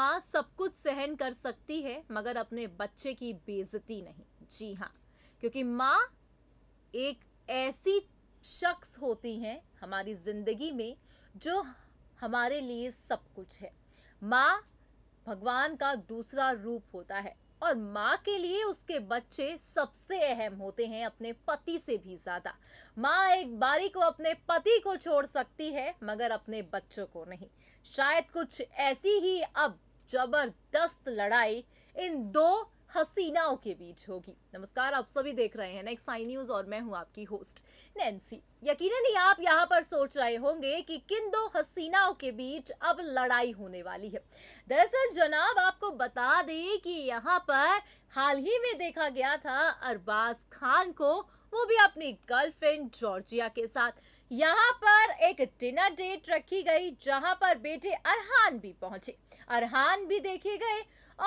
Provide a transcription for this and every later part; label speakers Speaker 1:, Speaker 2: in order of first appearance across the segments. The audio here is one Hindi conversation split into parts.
Speaker 1: माँ सब कुछ सहन कर सकती है मगर अपने बच्चे की बेजती नहीं जी हाँ क्योंकि माँ एक ऐसी शख्स होती हैं हमारी ज़िंदगी में जो हमारे लिए सब कुछ है माँ भगवान का दूसरा रूप होता है और माँ के लिए उसके बच्चे सबसे अहम होते हैं अपने पति से भी ज़्यादा माँ एक बारी को अपने पति को छोड़ सकती है मगर अपने बच्चों को नहीं शायद कुछ ऐसी ही अब जबरदस्त लड़ाई इन दो हसीनाओं के बीच होगी नमस्कार आप सभी देख रहे हैं नेक्स्ट आई न्यूज और मैं हूं आपकी होस्ट नैन्सी यकीनन ही आप यहां पर सोच रहे होंगे कि किन दो हसीनाओं के बीच अब लड़ाई होने वाली है दरअसल जनाब आपको बता दें कि यहां पर हाल ही में देखा गया था अरबाज खान को वो भी अपनी गर्लफ्रेंड जॉर्जिया के साथ यहाँ पर एक डिनर डेट रखी गई जहां पर बेटे अरहान भी पहुंचे अरहान भी देखे गए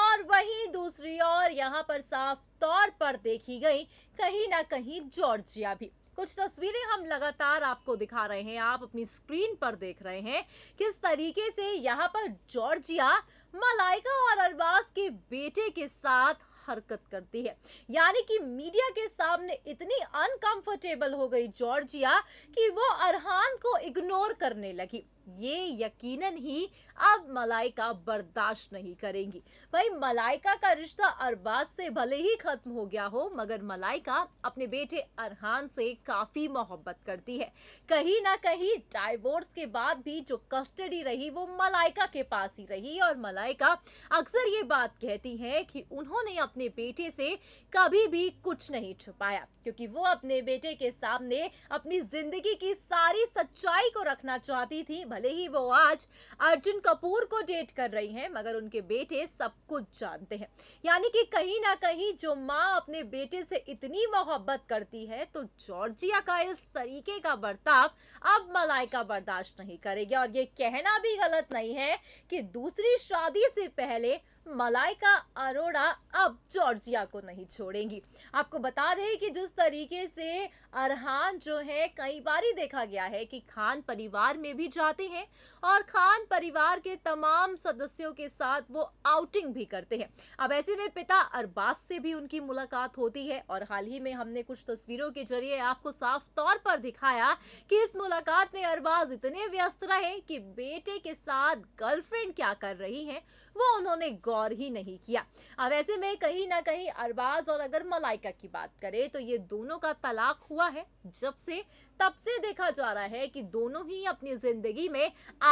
Speaker 1: और वहीं दूसरी ओर यहां पर साफ तौर पर देखी गई कहीं ना कहीं जॉर्जिया भी कुछ तस्वीरें हम लगातार आपको दिखा रहे हैं आप अपनी स्क्रीन पर देख रहे हैं किस तरीके से यहाँ पर जॉर्जिया मलाइका और अरबाज के बेटे के साथ हरकत करती है यानी कि मीडिया के सामने इतनी अनकंफर्टेबल हो गई जॉर्जिया कि वो अरहान को इग्नोर करने लगी ये यकीनन ही अब मलाइका बर्दाश्त नहीं करेंगी भाई मलाइका का रिश्ता अरबाज से भले ही खत्म हो गया हो मगर मलाइका अपने बेटे अरहान से काफ़ी मोहब्बत करती है कहीं ना कहीं डाइवोर्स के बाद भी जो कस्टडी रही वो मलाइका के पास ही रही और मलाइका अक्सर ये बात कहती है कि उन्होंने अब अपने बेटे से कभी भी कुछ नहीं छुपाया क्योंकि वो अपने बेटे के सामने अपनी जिंदगी की सारी सच्चाई को रखना चाहती थी भले ही वो आज अर्जुन कपूर को डेट कर रही हैं मगर उनके बेटे सब कुछ जानते हैं यानी कि कहीं ना कहीं जो माँ अपने बेटे से इतनी मोहब्बत करती है तो जॉर्जिया का इस तरीके का बर्ताव अब मलाइका बर्दाश्त नहीं करेगी और ये कहना भी गलत नहीं है कि दूसरी शादी से पहले मलाइका अरोड़ा अब जॉर्जिया को नहीं छोड़ेंगी आपको बता दें कि जिस तरीके से अरहान जो है कई बार ही देखा गया है कि खान परिवार में भी जाते हैं और खान परिवार के तमाम सदस्यों के साथ वो आउटिंग भी करते हैं अब ऐसे में पिता अरबाज से भी उनकी मुलाकात होती है और हाल ही में हमने कुछ तस्वीरों के जरिए आपको साफ तौर पर दिखाया कि इस मुलाकात में अरबाज इतने व्यस्त रहे कि बेटे के साथ गर्लफ्रेंड क्या कर रही है वो उन्होंने गौर ही नहीं किया अब ऐसे में कहीं ना कहीं अरबाज और अगर मलाइका की बात करें तो ये दोनों का तलाक हुआ है जब से तब से देखा जा रहा है कि दोनों ही अपनी ज़िंदगी में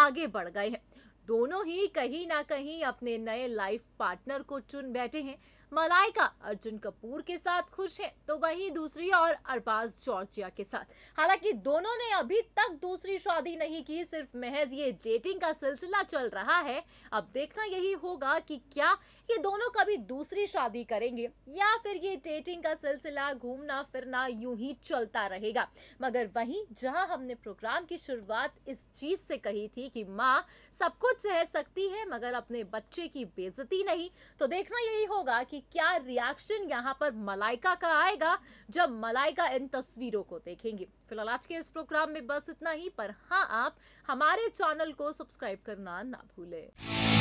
Speaker 1: आगे बढ़ गए हैं दोनों ही कहीं ना कहीं अपने नए लाइफ पार्टनर को चुन बैठे हैं मलाइका अर्जुन कपूर के साथ खुश हैं तो वही दूसरी और अरबाज जॉर्जिया के साथ हालांकि दोनों ने अभी तक दूसरी शादी नहीं की सिर्फ महज ये डेटिंग का सिलसिला चल रहा है अब देखना यही होगा कि क्या ये दोनों कभी दूसरी शादी करेंगे या फिर ये डेटिंग का सिलसिला घूमना फिरना यूं ही चलता रहेगा मगर वहीं जहां हमने प्रोग्राम की शुरुआत इस चीज से कही थी कि माँ सब कुछ सह सकती है मगर अपने बच्चे की बेजती नहीं तो देखना यही होगा कि क्या रिएक्शन यहाँ पर मलाइका का आएगा जब मलाइका इन तस्वीरों को देखेंगे फिलहाल आज के इस प्रोग्राम में बस इतना ही पर हाँ आप हमारे चैनल को सब्सक्राइब करना ना भूलें